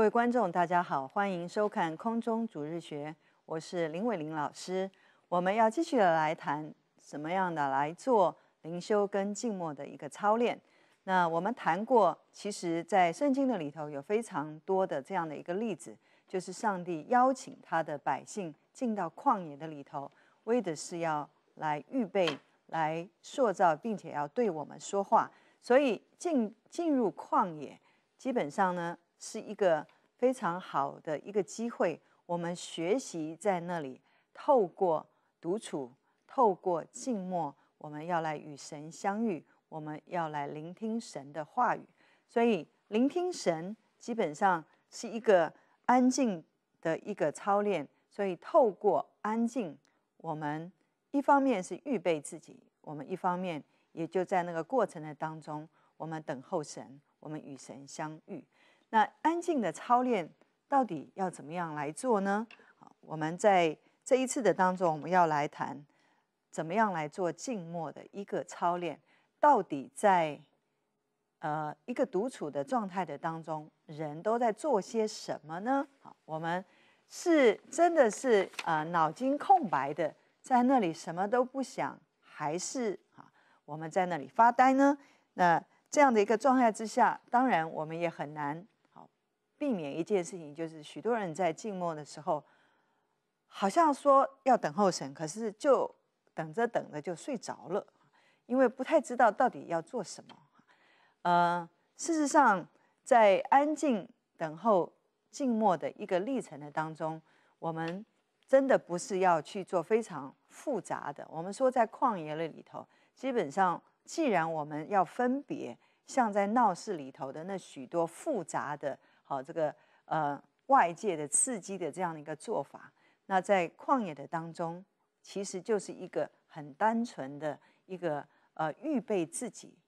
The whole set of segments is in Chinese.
各位观众，大家好，欢迎收看空中主日学。我是林伟玲老师。我们要继续的来谈什么样的来做灵修跟静默的一个操练。那我们谈过，其实在圣经的里头有非常多的这样的一个例子，就是上帝邀请他的百姓进到旷野的里头，为的是要来预备、来塑造，并且要对我们说话。所以进进入旷野，基本上呢。是一个非常好的一个机会。我们学习在那里，透过独处，透过静默，我们要来与神相遇，我们要来聆听神的话语。所以，聆听神基本上是一个安静的一个操练。所以，透过安静，我们一方面是预备自己，我们一方面也就在那个过程的当中，我们等候神，我们与神相遇。那安静的操练到底要怎么样来做呢？我们在这一次的当中，我们要来谈怎么样来做静默的一个操练。到底在呃一个独处的状态的当中，人都在做些什么呢？好，我们是真的是呃脑筋空白的，在那里什么都不想，还是啊我们在那里发呆呢？那这样的一个状态之下，当然我们也很难。避免一件事情就是许多人在静默的时候，好像说要等候神，可是就等着等着就睡着了，因为不太知道到底要做什么。呃，事实上，在安静等候静默的一个历程的当中，我们真的不是要去做非常复杂的。我们说在旷野里头，基本上既然我们要分别，像在闹市里头的那许多复杂的。好，这个呃外界的刺激的这样的一个做法，那在旷野的当中，其实就是一个很单纯的一个呃预备自己，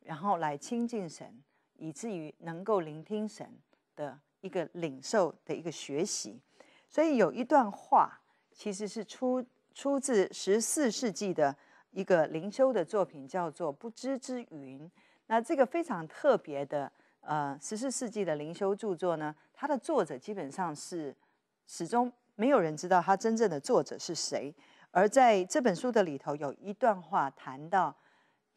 然后来亲近神，以至于能够聆听神的一个领受的一个学习。所以有一段话，其实是出出自十四世纪的一个灵修的作品，叫做《不知之云》。那这个非常特别的。呃，十四世纪的灵修著作呢，它的作者基本上是始终没有人知道他真正的作者是谁。而在这本书的里头有一段话谈到：，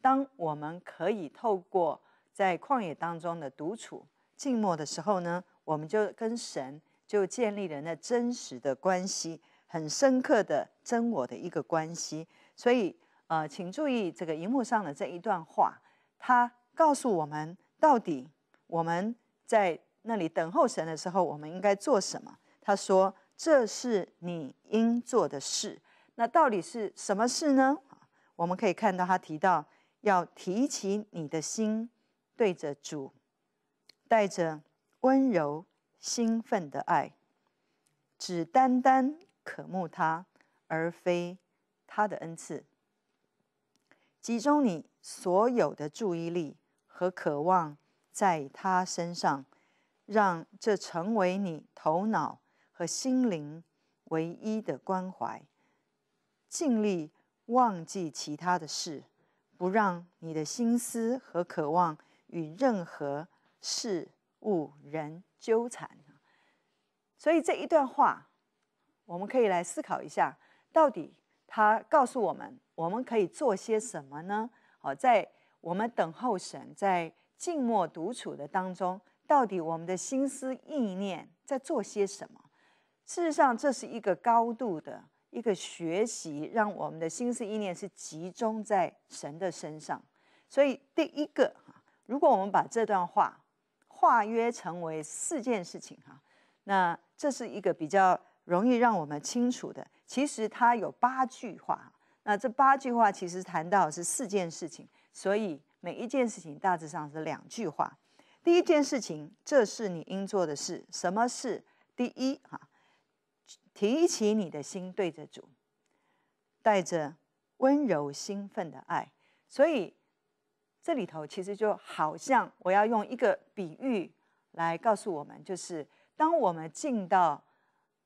当我们可以透过在旷野当中的独处、静默的时候呢，我们就跟神就建立了那真实的关系，很深刻的真我的一个关系。所以，呃，请注意这个荧幕上的这一段话，它告诉我们到底。我们在那里等候神的时候，我们应该做什么？他说：“这是你应做的事。”那到底是什么事呢？我们可以看到，他提到要提起你的心，对着主，带着温柔、兴奋的爱，只单单渴慕他，而非他的恩赐。集中你所有的注意力和渴望。在他身上，让这成为你头脑和心灵唯一的关怀，尽力忘记其他的事，不让你的心思和渴望与任何事物人纠缠。所以这一段话，我们可以来思考一下，到底他告诉我们，我们可以做些什么呢？哦，在我们等候神在。静默独处的当中，到底我们的心思意念在做些什么？事实上，这是一个高度的一个学习，让我们的心思意念是集中在神的身上。所以，第一个，如果我们把这段话化约成为四件事情，哈，那这是一个比较容易让我们清楚的。其实它有八句话，那这八句话其实谈到是四件事情，所以。每一件事情大致上是两句话。第一件事情，这是你应做的事。什么事？第一，哈，提起你的心对着主，带着温柔兴奋的爱。所以这里头其实就好像我要用一个比喻来告诉我们，就是当我们进到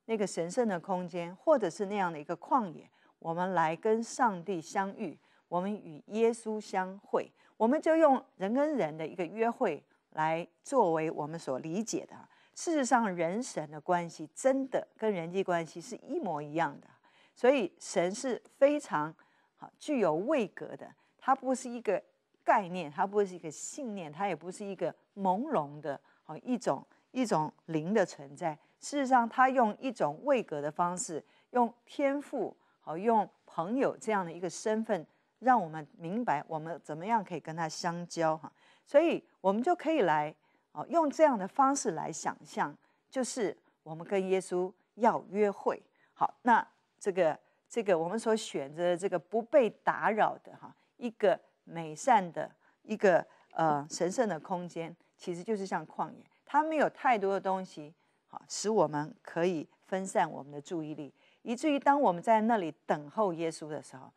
那个神圣的空间，或者是那样的一个旷野，我们来跟上帝相遇，我们与耶稣相会。我们就用人跟人的一个约会来作为我们所理解的。事实上，人神的关系真的跟人际关系是一模一样的。所以，神是非常好具有位格的，它不是一个概念，它不是一个信念，它也不是一个朦胧的哦一种一种灵的存在。事实上，它用一种位格的方式，用天赋好用朋友这样的一个身份。让我们明白我们怎么样可以跟他相交哈，所以我们就可以来哦，用这样的方式来想象，就是我们跟耶稣要约会。好，那这个这个我们所选择这个不被打扰的哈，一个美善的一个呃神圣的空间，其实就是像旷野，它没有太多的东西，好使我们可以分散我们的注意力，以至于当我们在那里等候耶稣的时候。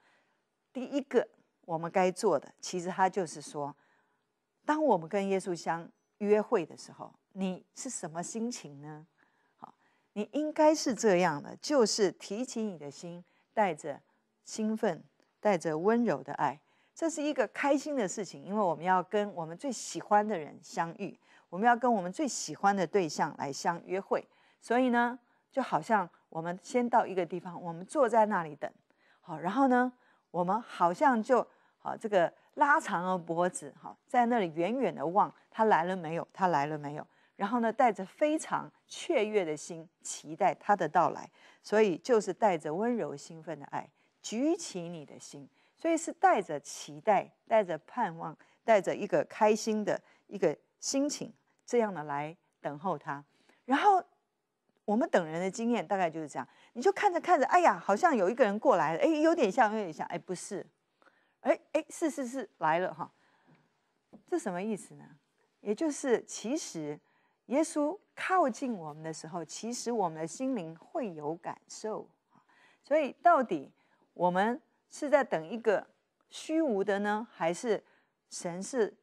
第一个，我们该做的，其实他就是说，当我们跟耶稣相约会的时候，你是什么心情呢？好，你应该是这样的，就是提起你的心，带着兴奋，带着温柔的爱，这是一个开心的事情，因为我们要跟我们最喜欢的人相遇，我们要跟我们最喜欢的对象来相约会，所以呢，就好像我们先到一个地方，我们坐在那里等，好，然后呢？我们好像就好，这个拉长了脖子，哈，在那里远远的望，他来了没有？他来了没有？然后呢，带着非常雀跃的心，期待他的到来。所以就是带着温柔、兴奋的爱，举起你的心。所以是带着期待，带着盼望，带着一个开心的一个心情，这样的来等候他。然后。我们等人的经验大概就是这样，你就看着看着，哎呀，好像有一个人过来了，哎，有点像，有点像，哎，不是，哎哎，是是是，来了哈。这什么意思呢？也就是，其实耶稣靠近我们的时候，其实我们的心灵会有感受所以，到底我们是在等一个虚无的呢，还是神是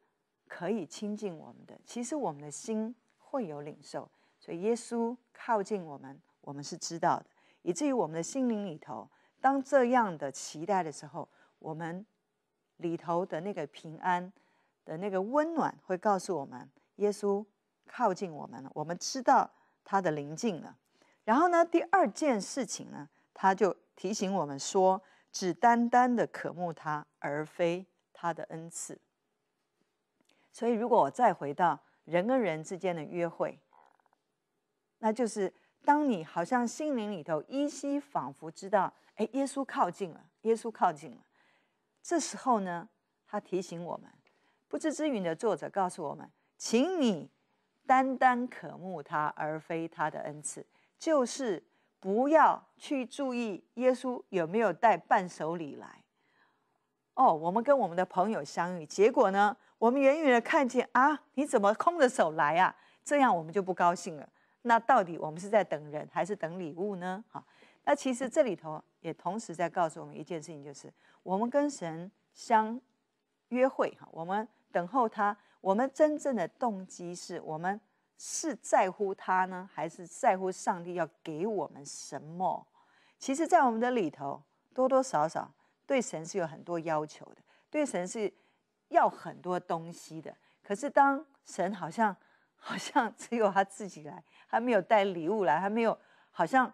可以亲近我们的？其实我们的心会有领受，所以耶稣。靠近我们，我们是知道的，以至于我们的心灵里头，当这样的期待的时候，我们里头的那个平安的那个温暖，会告诉我们耶稣靠近我们了，我们知道他的临近了。然后呢，第二件事情呢，他就提醒我们说，只单单的渴慕他，而非他的恩赐。所以，如果我再回到人跟人之间的约会。那就是当你好像心灵里头依稀仿佛知道，哎，耶稣靠近了，耶稣靠近了。这时候呢，他提醒我们，《不知之云》的作者告诉我们，请你单单渴慕他，而非他的恩赐。就是不要去注意耶稣有没有带伴手礼来。哦，我们跟我们的朋友相遇，结果呢，我们远远的看见啊，你怎么空着手来啊？这样我们就不高兴了。那到底我们是在等人，还是等礼物呢？哈，那其实这里头也同时在告诉我们一件事情，就是我们跟神相约会哈，我们等候他，我们真正的动机是我们是在乎他呢，还是在乎上帝要给我们什么？其实，在我们的里头，多多少少对神是有很多要求的，对神是要很多东西的。可是当神好像。好像只有他自己来，还没有带礼物来，还没有好像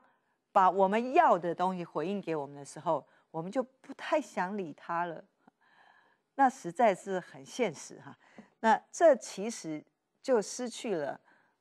把我们要的东西回应给我们的时候，我们就不太想理他了。那实在是很现实哈。那这其实就失去了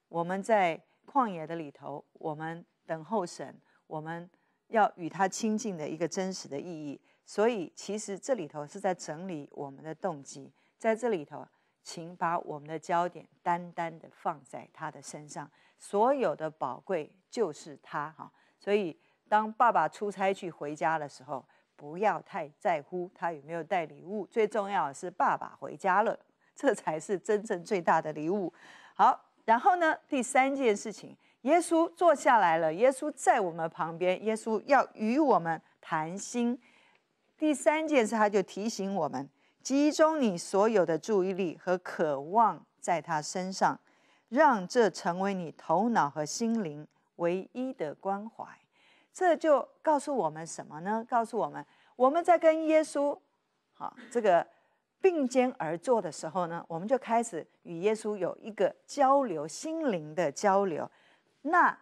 我们在旷野的里头，我们等候神，我们要与他亲近的一个真实的意义。所以其实这里头是在整理我们的动机，在这里头。请把我们的焦点单单的放在他的身上，所有的宝贵就是他哈。所以，当爸爸出差去回家的时候，不要太在乎他有没有带礼物，最重要的是爸爸回家了，这才是真正最大的礼物。好，然后呢，第三件事情，耶稣坐下来了，耶稣在我们旁边，耶稣要与我们谈心。第三件事，他就提醒我们。集中你所有的注意力和渴望在他身上，让这成为你头脑和心灵唯一的关怀。这就告诉我们什么呢？告诉我们，我们在跟耶稣，好这个并肩而坐的时候呢，我们就开始与耶稣有一个交流，心灵的交流。那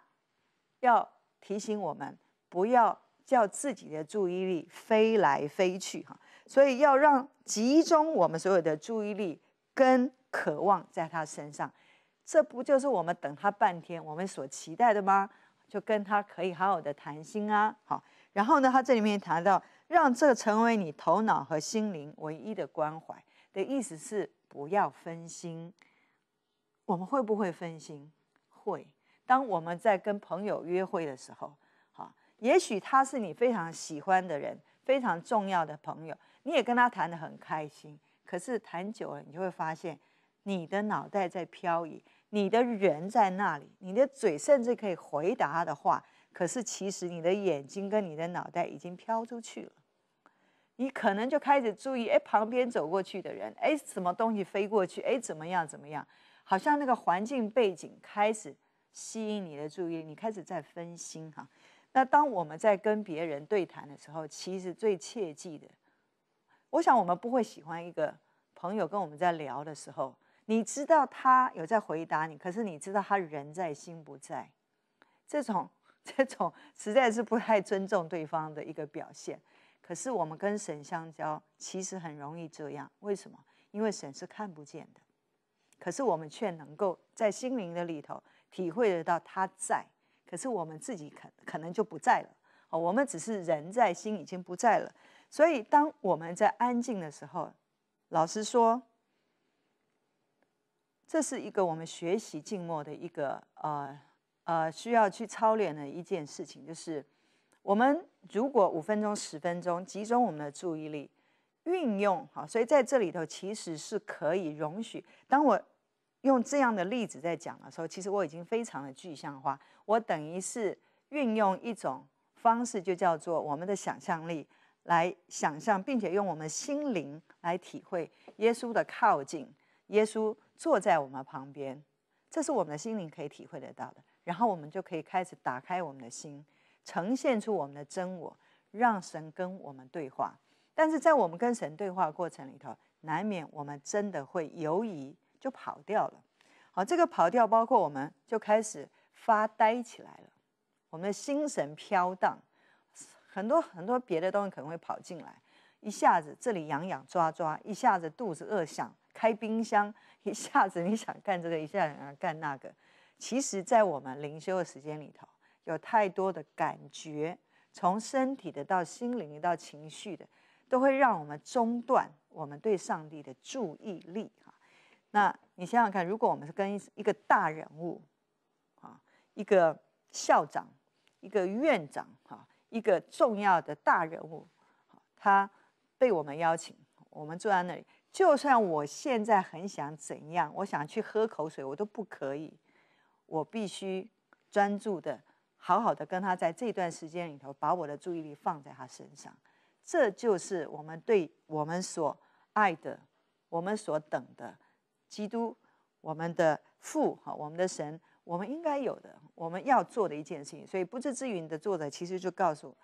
要提醒我们，不要叫自己的注意力飞来飞去，哈。所以要让集中我们所有的注意力跟渴望在他身上，这不就是我们等他半天我们所期待的吗？就跟他可以好好的谈心啊，好。然后呢，他这里面谈到让这成为你头脑和心灵唯一的关怀的意思是不要分心。我们会不会分心？会。当我们在跟朋友约会的时候，好，也许他是你非常喜欢的人，非常重要的朋友。你也跟他谈的很开心，可是谈久了，你就会发现你的脑袋在漂移，你的人在那里，你的嘴甚至可以回答他的话，可是其实你的眼睛跟你的脑袋已经飘出去了。你可能就开始注意，哎，旁边走过去的人，哎，什么东西飞过去，哎，怎么样怎么样，好像那个环境背景开始吸引你的注意你开始在分心哈。那当我们在跟别人对谈的时候，其实最切记的。我想我们不会喜欢一个朋友跟我们在聊的时候，你知道他有在回答你，可是你知道他人在心不在，这种这种实在是不太尊重对方的一个表现。可是我们跟神相交，其实很容易这样，为什么？因为神是看不见的，可是我们却能够在心灵的里头体会得到他在，可是我们自己可可能就不在了，哦，我们只是人在心已经不在了。所以，当我们在安静的时候，老实说，这是一个我们学习静默的一个呃呃需要去操练的一件事情。就是我们如果五分钟、十分钟集中我们的注意力，运用好，所以在这里头其实是可以容许。当我用这样的例子在讲的时候，其实我已经非常的具象化。我等于是运用一种方式，就叫做我们的想象力。来想象，并且用我们心灵来体会耶稣的靠近，耶稣坐在我们旁边，这是我们的心灵可以体会得到的。然后我们就可以开始打开我们的心，呈现出我们的真我，让神跟我们对话。但是在我们跟神对话过程里头，难免我们真的会犹疑，就跑掉了。好，这个跑掉包括我们就开始发呆起来了，我们的心神飘荡。很多很多别的东西可能会跑进来，一下子这里痒痒抓抓，一下子肚子饿想开冰箱，一下子你想干这个，一下子想干那个。其实，在我们灵修的时间里头，有太多的感觉，从身体的到心灵到情绪的，都会让我们中断我们对上帝的注意力哈，那你想想看，如果我们是跟一个大人物，啊，一个校长，一个院长，哈。一个重要的大人物，他被我们邀请，我们坐在那里。就算我现在很想怎样，我想去喝口水，我都不可以。我必须专注的，好好的跟他在这段时间里头，把我的注意力放在他身上。这就是我们对我们所爱的、我们所等的基督，我们的父，好，我们的神。我们应该有的，我们要做的一件事情。所以《不知之云》的作者其实就告诉我：，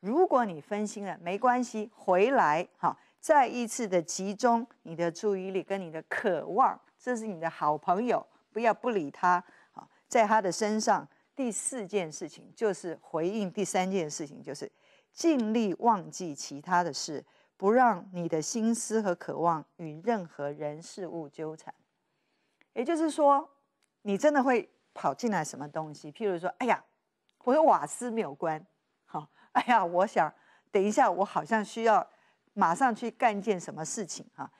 如果你分心了，没关系，回来，好，再一次的集中你的注意力跟你的渴望，这是你的好朋友，不要不理他。好，在他的身上，第四件事情就是回应；第三件事情就是尽力忘记其他的事，不让你的心思和渴望与任何人事物纠缠。也就是说，你真的会。跑进来什么东西？譬如说，哎呀，我的瓦斯没有关，好，哎呀，我想等一下，我好像需要马上去干一件什么事情哈。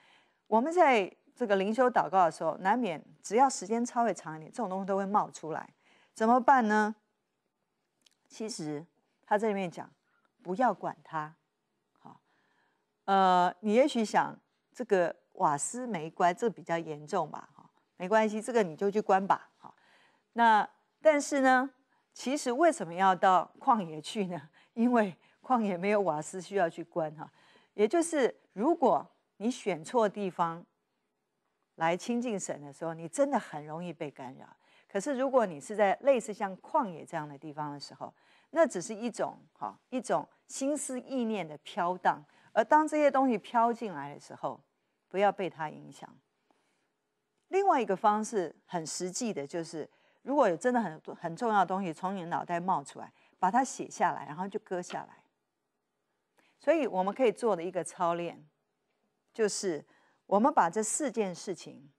我们在这个灵修祷告的时候，难免只要时间稍微长一点，这种东西都会冒出来。怎么办呢？其实他在里面讲，不要管它，好，呃，你也许想这个瓦斯没关，这比较严重吧，哈，没关系，这个你就去关吧。那但是呢，其实为什么要到旷野去呢？因为旷野没有瓦斯需要去关哈。也就是如果你选错地方来亲近神的时候，你真的很容易被干扰。可是如果你是在类似像旷野这样的地方的时候，那只是一种哈一种心思意念的飘荡。而当这些东西飘进来的时候，不要被它影响。另外一个方式很实际的就是。如果有真的很多很重要的东西从你的脑袋冒出来，把它写下来，然后就割下来。所以我们可以做的一个操练，就是我们把这四件事情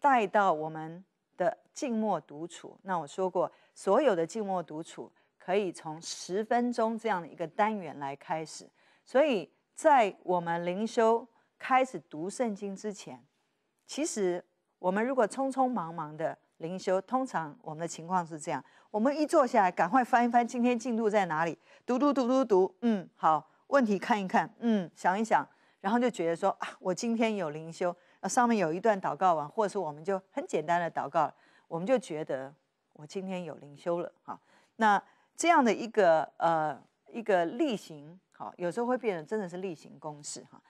带到我们的静默独处。那我说过，所有的静默独处可以从十分钟这样的一个单元来开始。所以在我们灵修开始读圣经之前，其实我们如果匆匆忙忙的。灵修通常我们的情况是这样：我们一坐下来，赶快翻一翻今天进度在哪里，读读读读读，嗯，好，问题看一看，嗯，想一想，然后就觉得说啊，我今天有灵修，那上面有一段祷告完，或者是我们就很简单的祷告，我们就觉得我今天有灵修了哈。那这样的一个呃一个例行，好，有时候会变得真的是例行公事哈。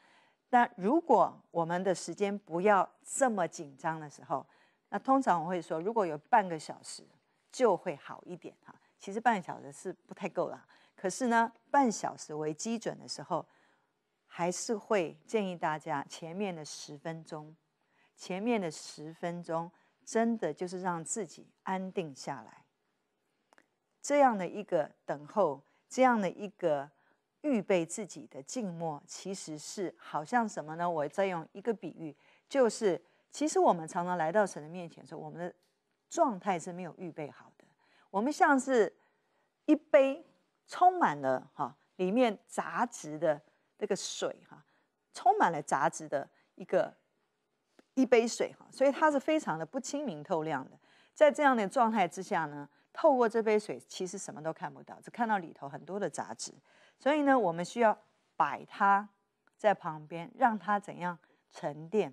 那如果我们的时间不要这么紧张的时候，那通常我会说，如果有半个小时就会好一点哈。其实半个小时是不太够了，可是呢，半小时为基准的时候，还是会建议大家前面的十分钟，前面的十分钟真的就是让自己安定下来。这样的一个等候，这样的一个预备自己的静默，其实是好像什么呢？我再用一个比喻，就是。其实我们常常来到神的面前的时候，我们的状态是没有预备好的。我们像是一杯充满了哈里面杂质的那个水哈，充满了杂质的一个一杯水哈，所以它是非常的不清明透亮的。在这样的状态之下呢，透过这杯水其实什么都看不到，只看到里头很多的杂质。所以呢，我们需要摆它在旁边，让它怎样沉淀。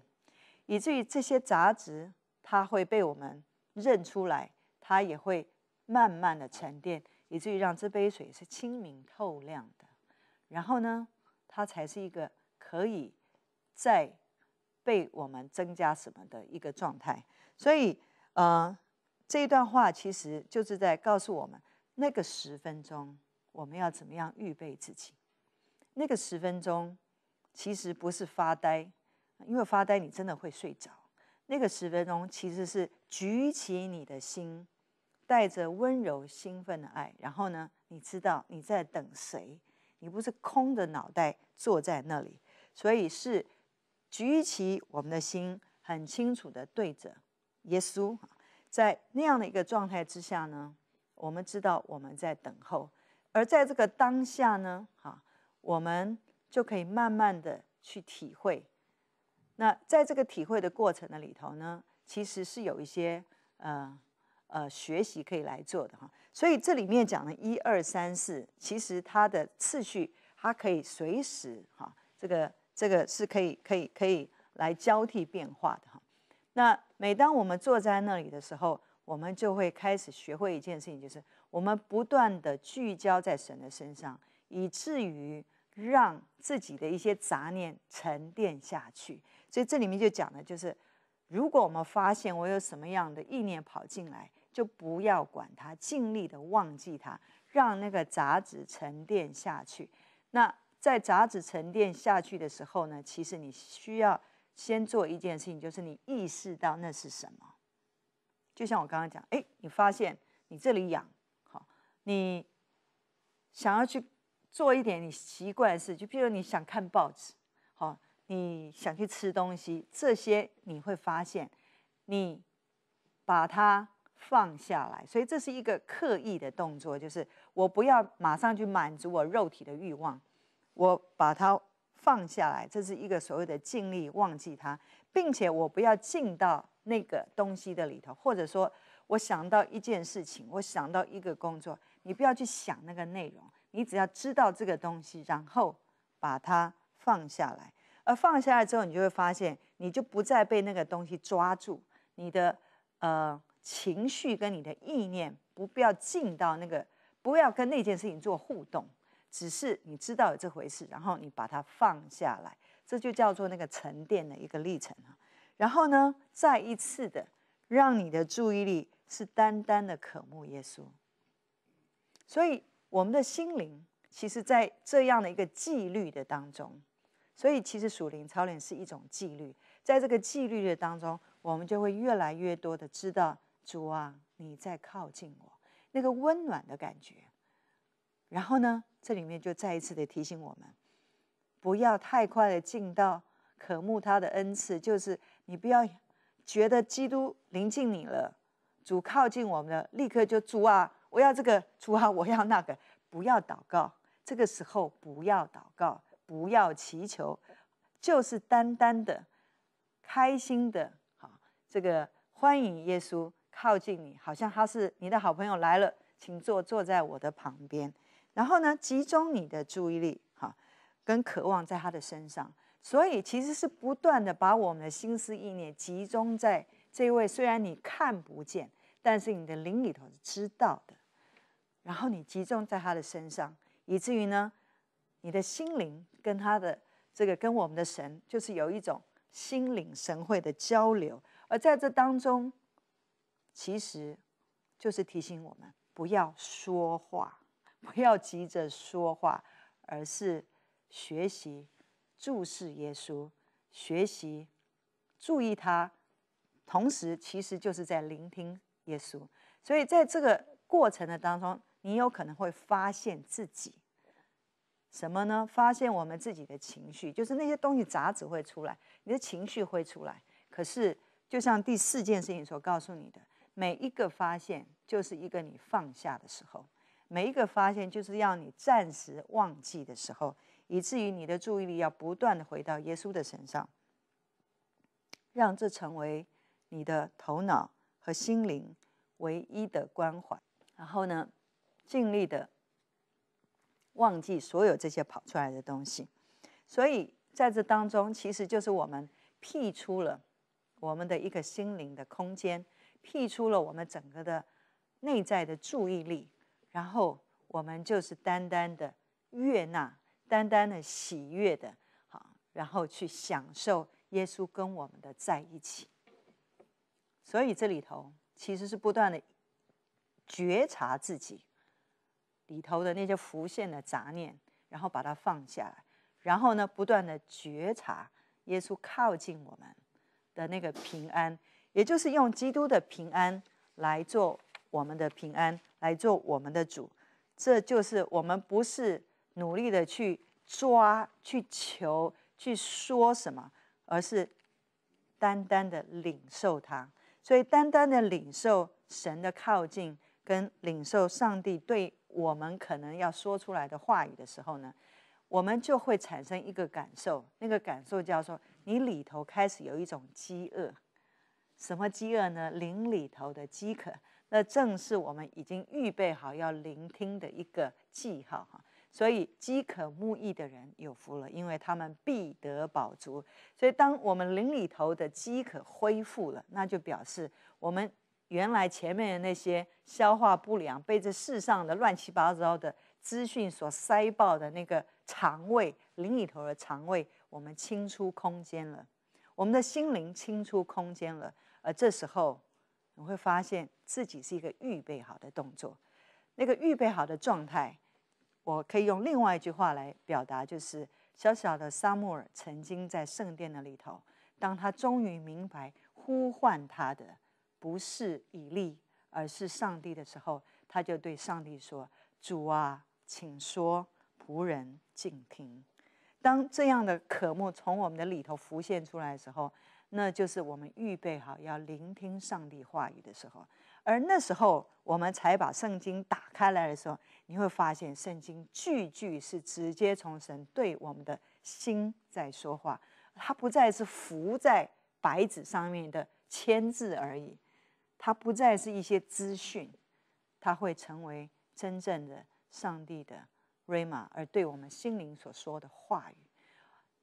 以至于这些杂质，它会被我们认出来，它也会慢慢的沉淀，以至于让这杯水是清明透亮的。然后呢，它才是一个可以再被我们增加什么的一个状态。所以，呃，这一段话其实就是在告诉我们，那个十分钟我们要怎么样预备自己。那个十分钟其实不是发呆。因为发呆，你真的会睡着。那个十分钟其实是举起你的心，带着温柔、兴奋的爱。然后呢，你知道你在等谁？你不是空的脑袋坐在那里，所以是举起我们的心，很清楚的对着耶稣。在那样的一个状态之下呢，我们知道我们在等候，而在这个当下呢，哈，我们就可以慢慢的去体会。那在这个体会的过程的里头呢，其实是有一些呃呃学习可以来做的哈。所以这里面讲的一二三四，其实它的次序它可以随时哈，这个这个是可以可以可以来交替变化的哈。那每当我们坐在那里的时候，我们就会开始学会一件事情，就是我们不断的聚焦在神的身上，以至于让自己的一些杂念沉淀下去。所以这里面就讲了，就是如果我们发现我有什么样的意念跑进来，就不要管它，尽力的忘记它，让那个杂质沉淀下去。那在杂质沉淀下去的时候呢，其实你需要先做一件事情，就是你意识到那是什么。就像我刚刚讲，哎，你发现你这里痒，好，你想要去做一点你奇怪的事，就比如你想看报纸。你想去吃东西，这些你会发现，你把它放下来，所以这是一个刻意的动作，就是我不要马上去满足我肉体的欲望，我把它放下来，这是一个所谓的尽力忘记它，并且我不要进到那个东西的里头，或者说，我想到一件事情，我想到一个工作，你不要去想那个内容，你只要知道这个东西，然后把它放下来。而放下来之后，你就会发现，你就不再被那个东西抓住。你的呃情绪跟你的意念，不必要进到那个，不要跟那件事情做互动，只是你知道有这回事，然后你把它放下来，这就叫做那个沉淀的一个历程啊。然后呢，再一次的让你的注意力是单单的渴慕耶稣。所以，我们的心灵其实在这样的一个纪律的当中。所以，其实属灵操练是一种纪律，在这个纪律的当中，我们就会越来越多的知道主啊，你在靠近我，那个温暖的感觉。然后呢，这里面就再一次的提醒我们，不要太快的进到渴慕他的恩赐，就是你不要觉得基督临近你了，主靠近我们了，立刻就主啊，我要这个，主啊，我要那个，不要祷告，这个时候不要祷告。不要祈求，就是单单的开心的哈，这个欢迎耶稣靠近你，好像他是你的好朋友来了，请坐，坐在我的旁边。然后呢，集中你的注意力哈，跟渴望在他的身上。所以其实是不断的把我们的心思意念集中在这位，虽然你看不见，但是你的灵里头知道的。然后你集中在他的身上，以至于呢。你的心灵跟他的这个跟我们的神，就是有一种心领神会的交流。而在这当中，其实就是提醒我们不要说话，不要急着说话，而是学习注视耶稣，学习注意他，同时其实就是在聆听耶稣。所以在这个过程的当中，你有可能会发现自己。什么呢？发现我们自己的情绪，就是那些东西杂质会出来，你的情绪会出来。可是，就像第四件事情所告诉你的，每一个发现就是一个你放下的时候，每一个发现就是要你暂时忘记的时候，以至于你的注意力要不断的回到耶稣的身上，让这成为你的头脑和心灵唯一的关怀。然后呢，尽力的。忘记所有这些跑出来的东西，所以在这当中，其实就是我们辟出了我们的一个心灵的空间，辟出了我们整个的内在的注意力，然后我们就是单单的悦纳，单单的喜悦的，好，然后去享受耶稣跟我们的在一起。所以这里头其实是不断的觉察自己。里头的那些浮现的杂念，然后把它放下来，然后呢，不断的觉察耶稣靠近我们的那个平安，也就是用基督的平安来做我们的平安，来做我们的主。这就是我们不是努力的去抓、去求、去说什么，而是单单的领受它。所以，单单的领受神的靠近，跟领受上帝对。我们可能要说出来的话语的时候呢，我们就会产生一个感受，那个感受叫做你里头开始有一种饥饿，什么饥饿呢？灵里头的饥渴，那正是我们已经预备好要聆听的一个记号哈。所以饥渴慕义的人有福了，因为他们必得饱足。所以当我们灵里头的饥渴恢复了，那就表示我们。原来前面的那些消化不良，被这世上的乱七八糟的资讯所塞爆的那个肠胃灵里头的肠胃，我们清出空间了，我们的心灵清出空间了。而这时候，你会发现自己是一个预备好的动作，那个预备好的状态，我可以用另外一句话来表达，就是小小的沙穆尔曾经在圣殿的里头，当他终于明白呼唤他的。不是以利，而是上帝的时候，他就对上帝说：“主啊，请说，仆人静听。”当这样的渴慕从我们的里头浮现出来的时候，那就是我们预备好要聆听上帝话语的时候。而那时候，我们才把圣经打开来的时候，你会发现，圣经句句是直接从神对我们的心在说话，它不再是浮在白纸上面的签字而已。它不再是一些资讯，它会成为真正的上帝的瑞玛，而对我们心灵所说的话语，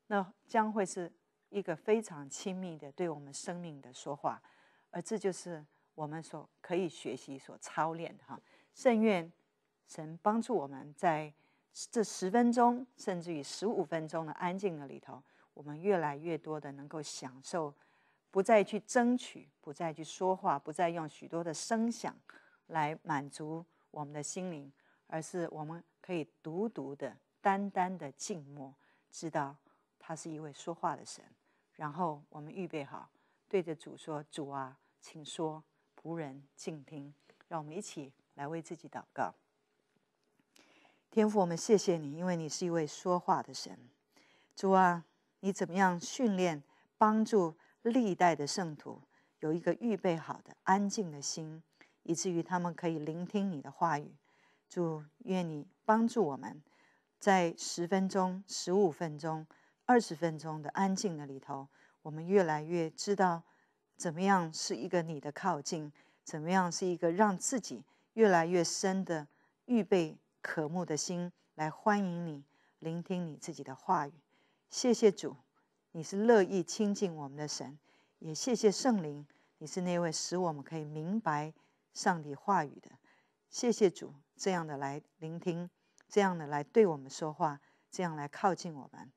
那将会是一个非常亲密的对我们生命的说话，而这就是我们所可以学习、所操练的哈。圣愿神帮助我们在这十分钟，甚至于十五分钟的安静的里头，我们越来越多的能够享受。不再去争取，不再去说话，不再用许多的声响来满足我们的心灵，而是我们可以独独的、单单的静默，知道他是一位说话的神。然后我们预备好，对着主说：“主啊，请说，仆人静听。”让我们一起来为自己祷告。天父，我们谢谢你，因为你是一位说话的神。主啊，你怎么样训练、帮助？历代的圣徒有一个预备好的安静的心，以至于他们可以聆听你的话语。主，愿你帮助我们，在十分钟、十五分钟、二十分钟的安静的里头，我们越来越知道怎么样是一个你的靠近，怎么样是一个让自己越来越深的预备渴慕的心来欢迎你，聆听你自己的话语。谢谢主。你是乐意亲近我们的神，也谢谢圣灵，你是那位使我们可以明白上帝话语的，谢谢主这样的来聆听，这样的来对我们说话，这样来靠近我们，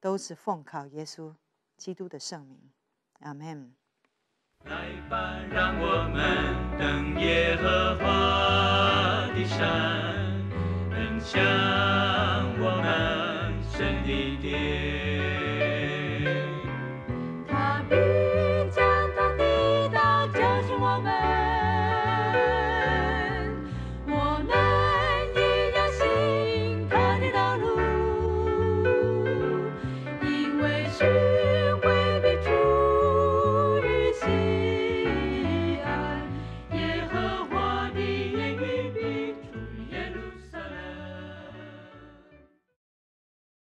都是奉靠耶稣基督的圣名，阿门。来吧，让我们登耶和华的山，向我们神的殿。